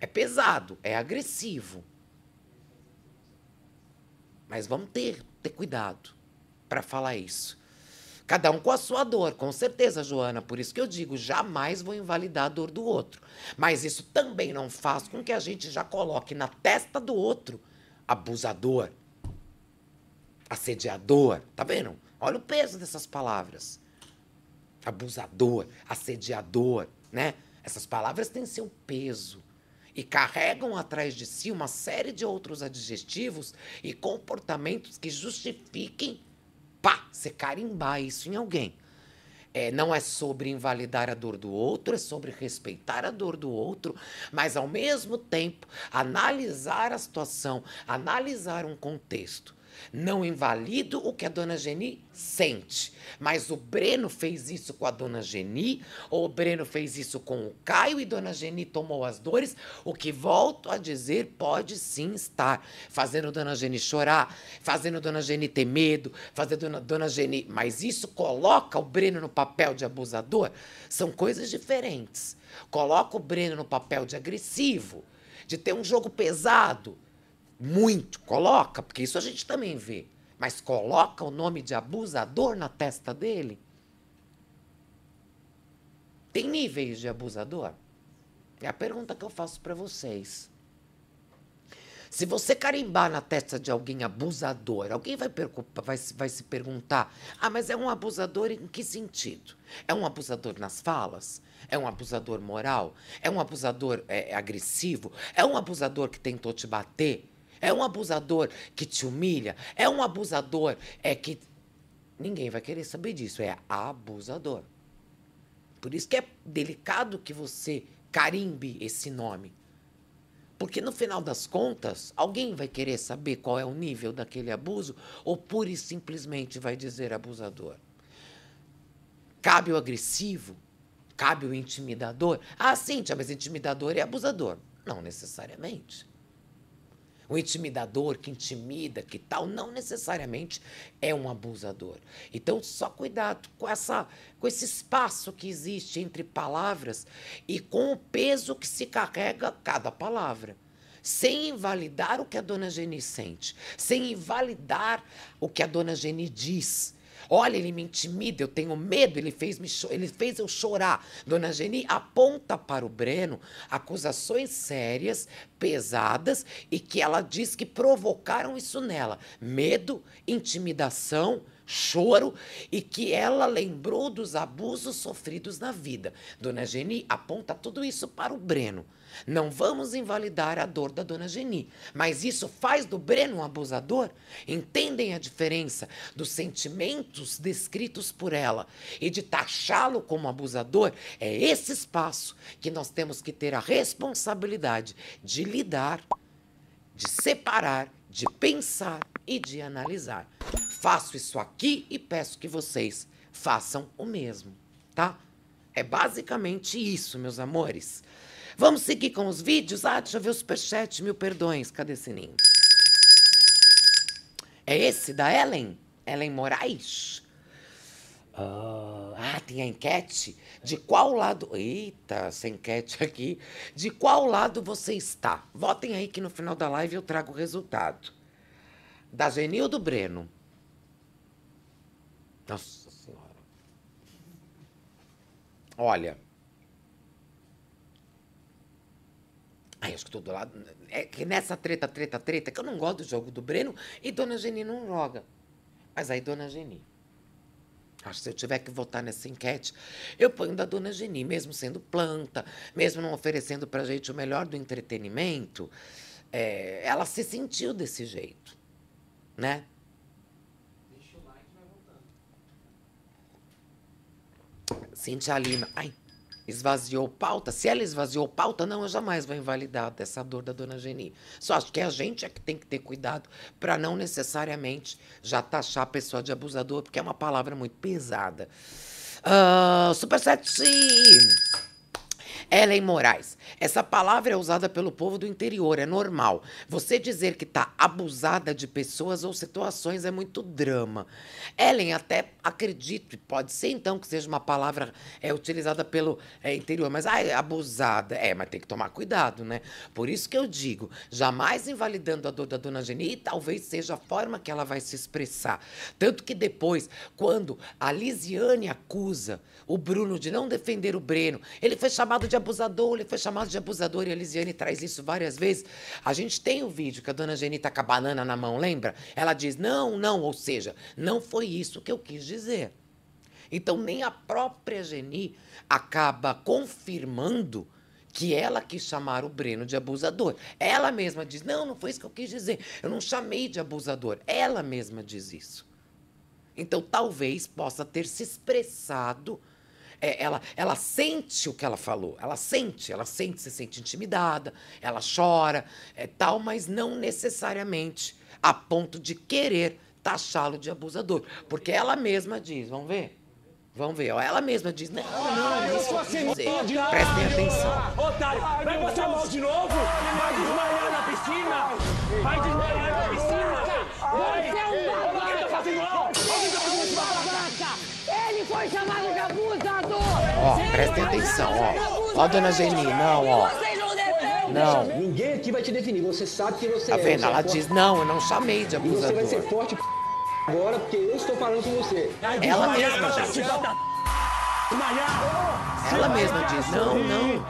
É pesado, é agressivo. Mas vamos ter, ter cuidado para falar isso. Cada um com a sua dor, com certeza, Joana. Por isso que eu digo, jamais vou invalidar a dor do outro. Mas isso também não faz com que a gente já coloque na testa do outro abusador, assediador. Tá vendo? Olha o peso dessas palavras. Abusador, assediador, né? Essas palavras têm seu peso e carregam atrás de si uma série de outros adjetivos e comportamentos que justifiquem, pá, você carimbar isso em alguém. É, não é sobre invalidar a dor do outro, é sobre respeitar a dor do outro, mas ao mesmo tempo analisar a situação, analisar um contexto. Não invalido o que a dona Geni sente. Mas o Breno fez isso com a dona Geni, ou o Breno fez isso com o Caio e dona Geni tomou as dores. O que volto a dizer pode sim estar fazendo dona Geni chorar, fazendo dona Geni ter medo, fazendo dona, dona Geni. Mas isso coloca o Breno no papel de abusador? São coisas diferentes. Coloca o Breno no papel de agressivo, de ter um jogo pesado muito, coloca, porque isso a gente também vê. Mas coloca o nome de abusador na testa dele? Tem níveis de abusador? É a pergunta que eu faço para vocês. Se você carimbar na testa de alguém abusador, alguém vai, vai, vai, se perguntar: ah, mas é um abusador em que sentido? É um abusador nas falas? É um abusador moral? É um abusador é, agressivo? É um abusador que tentou te bater? É um abusador que te humilha? É um abusador é que. Ninguém vai querer saber disso. É abusador. Por isso que é delicado que você carimbe esse nome. Porque no final das contas, alguém vai querer saber qual é o nível daquele abuso ou pura e simplesmente vai dizer abusador. Cabe o agressivo? Cabe o intimidador? Ah, sim, mas intimidador é abusador. Não necessariamente um intimidador que intimida, que tal, não necessariamente é um abusador. Então, só cuidado com, essa, com esse espaço que existe entre palavras e com o peso que se carrega cada palavra. Sem invalidar o que a dona Geni sente, sem invalidar o que a dona Geni diz, Olha, ele me intimida, eu tenho medo, ele fez, me ele fez eu chorar. Dona Geni aponta para o Breno acusações sérias, pesadas e que ela diz que provocaram isso nela: medo, intimidação choro e que ela lembrou dos abusos sofridos na vida. Dona Geni aponta tudo isso para o Breno. Não vamos invalidar a dor da dona Geni, mas isso faz do Breno um abusador? Entendem a diferença dos sentimentos descritos por ela e de taxá-lo como abusador? É esse espaço que nós temos que ter a responsabilidade de lidar, de separar, de pensar e de analisar. Faço isso aqui e peço que vocês façam o mesmo, tá? É basicamente isso, meus amores. Vamos seguir com os vídeos? Ah, deixa eu ver o superchat, mil perdões. Cadê o sininho? É esse da Ellen? Ellen Moraes? Ah, ah, tem a enquete. De qual lado. Eita, essa enquete aqui. De qual lado você está? Votem aí que no final da live eu trago o resultado. Da Genildo Breno. Nossa Senhora. Olha. Aí que todo lado. É que nessa treta, treta, treta, que eu não gosto do jogo do Breno e Dona Geni não joga. Mas aí Dona Geni. Acho que se eu tiver que votar nessa enquete, eu ponho da Dona Geni, mesmo sendo planta, mesmo não oferecendo para gente o melhor do entretenimento, é, ela se sentiu desse jeito, né? Deixa o like e vai voltando. Cintia Lima. Ai esvaziou pauta. Se ela esvaziou pauta, não, eu jamais vou invalidar dessa dor da dona Geni. Só acho que a gente é que tem que ter cuidado para não necessariamente já taxar a pessoa de abusador, porque é uma palavra muito pesada. Uh, ah, super 7! Ellen Moraes, essa palavra é usada pelo povo do interior, é normal. Você dizer que está abusada de pessoas ou situações é muito drama. Ellen, até acredito, e pode ser então que seja uma palavra é, utilizada pelo é, interior, mas ah, é abusada. É, mas tem que tomar cuidado, né? Por isso que eu digo, jamais invalidando a dor da dona Geni, e talvez seja a forma que ela vai se expressar. Tanto que depois, quando a Lisiane acusa o Bruno de não defender o Breno, ele foi chamado de abusador, ele foi chamado de abusador, e a Lisiane traz isso várias vezes. A gente tem o um vídeo que a dona Geni tá com a banana na mão, lembra? Ela diz, não, não, ou seja, não foi isso que eu quis dizer. Então, nem a própria Geni acaba confirmando que ela quis chamar o Breno de abusador. Ela mesma diz: não, não foi isso que eu quis dizer. Eu não chamei de abusador. Ela mesma diz isso. Então, talvez possa ter se expressado é, ela, ela sente o que ela falou, ela sente, ela sente, se sente intimidada, ela chora, é, tal, mas não necessariamente a ponto de querer taxá-lo de abusador, porque ela mesma diz, vamos ver. Vamos ver, ó. Ela mesma diz, não, não, não, não. Isso assim, Prestem atenção. Otário, vai botar a mão de novo? Vai desmaiar na piscina? Vai desmaiar na piscina? Vai! Ó, prestem atenção, ó. Ó, dona Geni, não, ó. Não. Ninguém aqui vai te definir. Você sabe que tá é, você é. Tá vendo? Ela é diz, não, eu não chamei de abusador. E você vai ser forte agora porque eu estou falando com você. Ela mesma, gente. Ela mesma diz, não, não,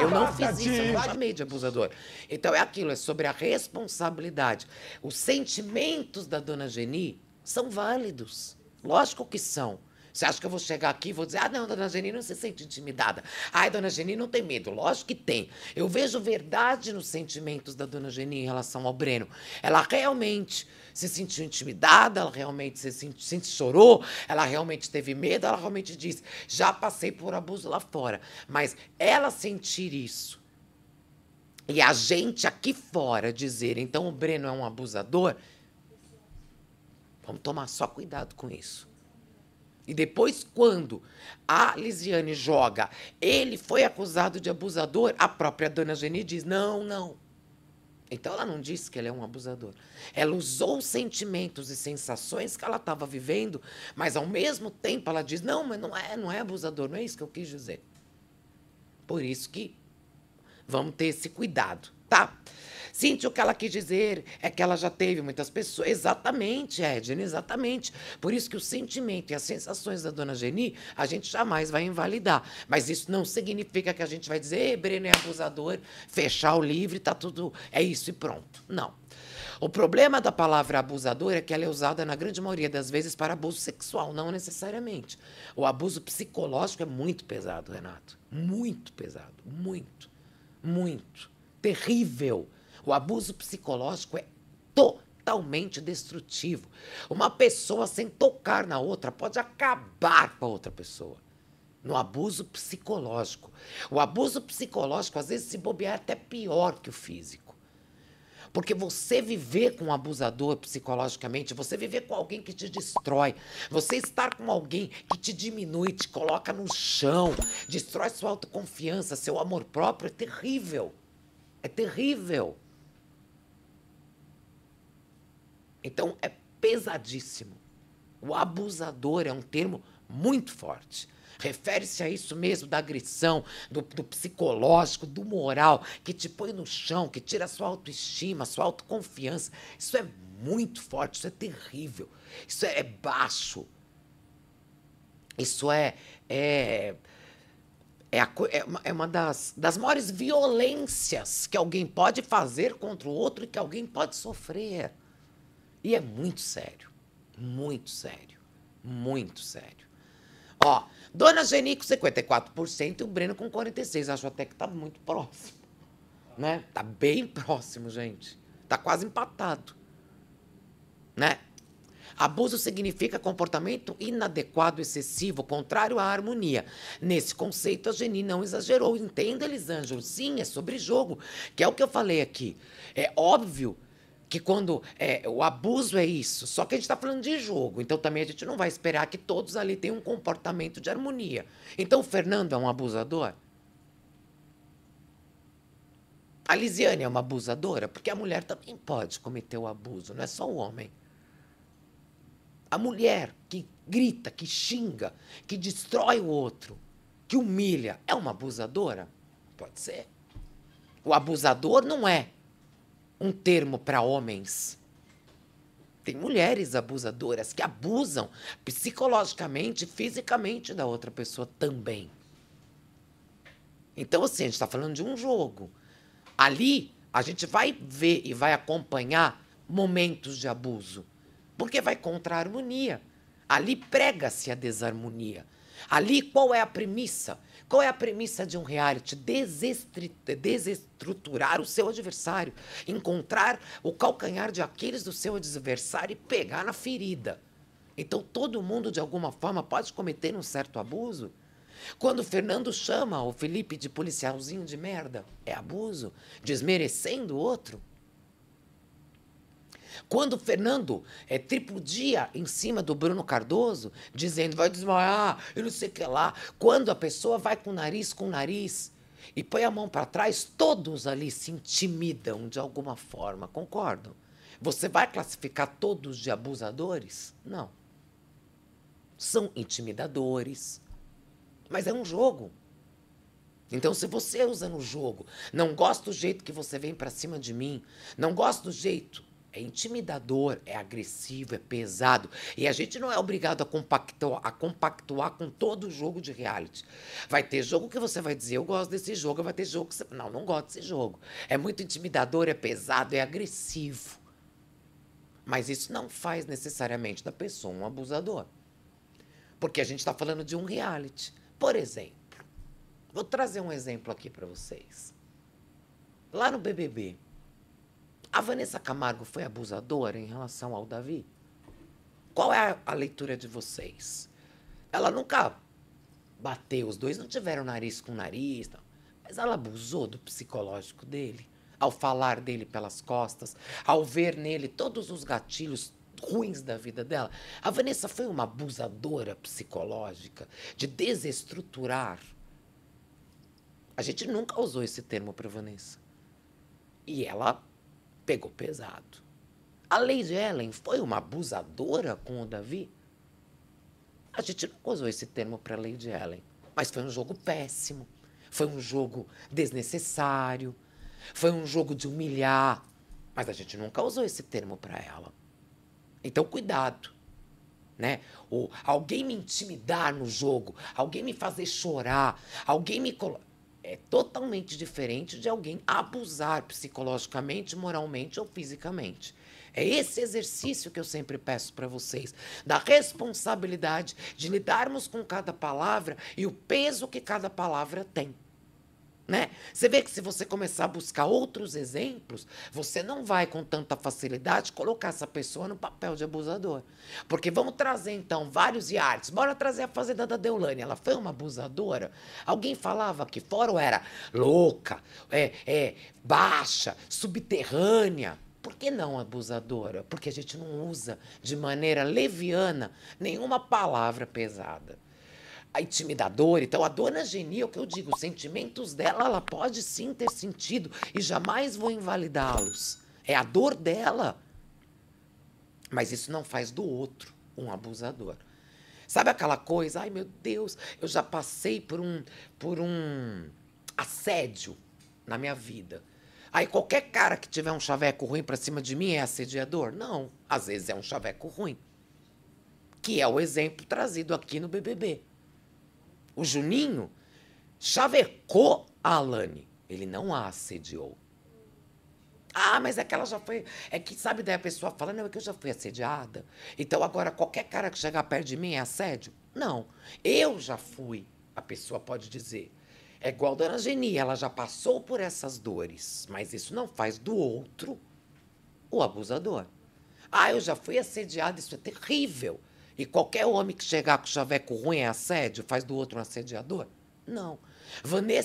eu não fiz isso, eu não chamei de abusador. Então é aquilo, é sobre a responsabilidade. Os sentimentos da dona Geni são válidos, lógico que são. Você acha que eu vou chegar aqui e vou dizer, ah, não, dona Geni, não se sente intimidada. Ai, dona Geni não tem medo. Lógico que tem. Eu vejo verdade nos sentimentos da dona Geni em relação ao Breno. Ela realmente se sentiu intimidada, ela realmente se, senti, se chorou, ela realmente teve medo, ela realmente disse, já passei por abuso lá fora. Mas ela sentir isso e a gente aqui fora dizer, então o Breno é um abusador, vamos tomar só cuidado com isso. E depois, quando a Lisiane joga, ele foi acusado de abusador, a própria dona Geni diz: não, não. Então ela não disse que ele é um abusador. Ela usou os sentimentos e sensações que ela estava vivendo, mas ao mesmo tempo ela diz: não, mas não é, não é abusador, não é isso que eu quis dizer. Por isso que vamos ter esse cuidado, tá? Cintia, o que ela quis dizer é que ela já teve muitas pessoas. Exatamente, Edna, exatamente. Por isso que o sentimento e as sensações da dona Geni, a gente jamais vai invalidar. Mas isso não significa que a gente vai dizer, Breno é abusador, fechar o livro, tá tudo. É isso e pronto. Não. O problema da palavra abusador é que ela é usada na grande maioria das vezes para abuso sexual, não necessariamente. O abuso psicológico é muito pesado, Renato. Muito pesado. Muito. Muito. Terrível. O abuso psicológico é totalmente destrutivo. Uma pessoa sem tocar na outra pode acabar com a outra pessoa. No abuso psicológico. O abuso psicológico, às vezes, se bobear, é até pior que o físico. Porque você viver com um abusador psicologicamente, você viver com alguém que te destrói, você estar com alguém que te diminui, te coloca no chão, destrói sua autoconfiança, seu amor próprio, é terrível. É terrível. Então é pesadíssimo. O abusador é um termo muito forte. Refere-se a isso mesmo, da agressão, do, do, psicológico, do moral, que te põe no chão, que tira a sua autoestima, a sua autoconfiança. Isso é muito forte, isso é terrível, isso é, é baixo. Isso é. é é, a, é, é uma das, das maiores violências que alguém pode fazer contra o outro e que alguém pode sofrer. E é muito sério. Muito sério. Muito sério. Ó, Dona Geni com 54% e o Breno com 46%. Acho até que tá muito próximo. Né? Tá bem próximo, gente. Tá quase empatado. Né? Abuso significa comportamento inadequado, excessivo, contrário à harmonia. Nesse conceito, a Geni não exagerou. Entenda, Elisângelo, sim, é sobre jogo, que é o que eu falei aqui. É óbvio que quando é, o abuso é isso, só que a gente está falando de jogo, então também a gente não vai esperar que todos ali tenham um comportamento de harmonia. Então o Fernando é um abusador? A Lisiane é uma abusadora? Porque a mulher também pode cometer o abuso, não é só o homem. A mulher que grita, que xinga, que destrói o outro, que humilha, é uma abusadora? Pode ser. O abusador não é um termo para homens. Tem mulheres abusadoras que abusam psicologicamente, fisicamente da outra pessoa também. Então, assim, a gente está falando de um jogo. Ali, a gente vai ver e vai acompanhar momentos de abuso, porque vai contra a harmonia. Ali prega-se a desarmonia. Ali, qual é a premissa? Qual é a premissa de um reality? Desestruturar o seu adversário, encontrar o calcanhar de aqueles do seu adversário e pegar na ferida. Então, todo mundo, de alguma forma, pode cometer um certo abuso. Quando o Fernando chama o Felipe de policialzinho de merda, é abuso, desmerecendo o outro. Quando o Fernando é triplo dia em cima do Bruno Cardoso, dizendo vai desmaiar, eu não sei o que lá. Quando a pessoa vai com o nariz com o nariz e põe a mão para trás, todos ali se intimidam de alguma forma, concordam? Você vai classificar todos de abusadores? Não. São intimidadores. Mas é um jogo. Então, se você usa no jogo, não gosta do jeito que você vem para cima de mim, não gosta do jeito é intimidador, é agressivo, é pesado. E a gente não é obrigado a compactuar, a compactuar com todo jogo de reality. Vai ter jogo que você vai dizer, eu gosto desse jogo, vai ter jogo que você. Não, não gosto desse jogo. É muito intimidador, é pesado, é agressivo. Mas isso não faz necessariamente da pessoa um abusador. Porque a gente está falando de um reality. Por exemplo, vou trazer um exemplo aqui para vocês. Lá no BBB, a Vanessa Camargo foi abusadora em relação ao Davi? Qual é a, leitura de vocês? Ela nunca bateu, os dois não tiveram nariz com nariz, não. mas ela abusou do psicológico dele, ao falar dele pelas costas, ao ver nele todos os gatilhos ruins da vida dela. A Vanessa foi uma abusadora psicológica de desestruturar. A gente nunca usou esse termo para Vanessa. E ela pegou pesado. A Lady Ellen foi uma abusadora com o Davi? A gente não usou esse termo para Lady Ellen, mas foi um jogo péssimo. Foi um jogo desnecessário. Foi um jogo de humilhar. Mas a gente nunca usou esse termo para ela. Então, cuidado. Né? Ou alguém me intimidar no jogo, alguém me fazer chorar, alguém me colocar é totalmente diferente de alguém abusar psicologicamente, moralmente ou fisicamente. É esse exercício que eu sempre peço para vocês, da responsabilidade de lidarmos com cada palavra e o peso que cada palavra tem. Né? Você vê que se você começar a buscar outros exemplos, você não vai com tanta facilidade colocar essa pessoa no papel de abusador. Porque vamos trazer então vários iartes. Bora trazer a fazenda da Deulane. Ela foi uma abusadora? Alguém falava que fora era louca, é, é baixa, subterrânea. Por que não abusadora? Porque a gente não usa de maneira leviana nenhuma palavra pesada intimidador. Então, a dona Geni, é o que eu digo, os sentimentos dela, ela pode sim ter sentido e jamais vou invalidá-los. É a dor dela. Mas isso não faz do outro um abusador. Sabe aquela coisa? Ai, meu Deus, eu já passei por um, por um assédio na minha vida. Aí qualquer cara que tiver um chaveco ruim para cima de mim é assediador? Não, às vezes é um chaveco ruim. Que é o exemplo trazido aqui no BBB. O Juninho chavecou a Alane. Ele não a assediou. Ah, mas é que ela já foi. É que, sabe, daí a pessoa fala: não, é que eu já fui assediada. Então agora qualquer cara que chegar perto de mim é assédio? Não. Eu já fui, a pessoa pode dizer. É igual a Dona Geni, ela já passou por essas dores, mas isso não faz do outro o abusador. Ah, eu já fui assediada, isso é terrível. E qualquer homem que chegar com chaveco ruim é assédio, faz do outro um assediador? Não. Vanessa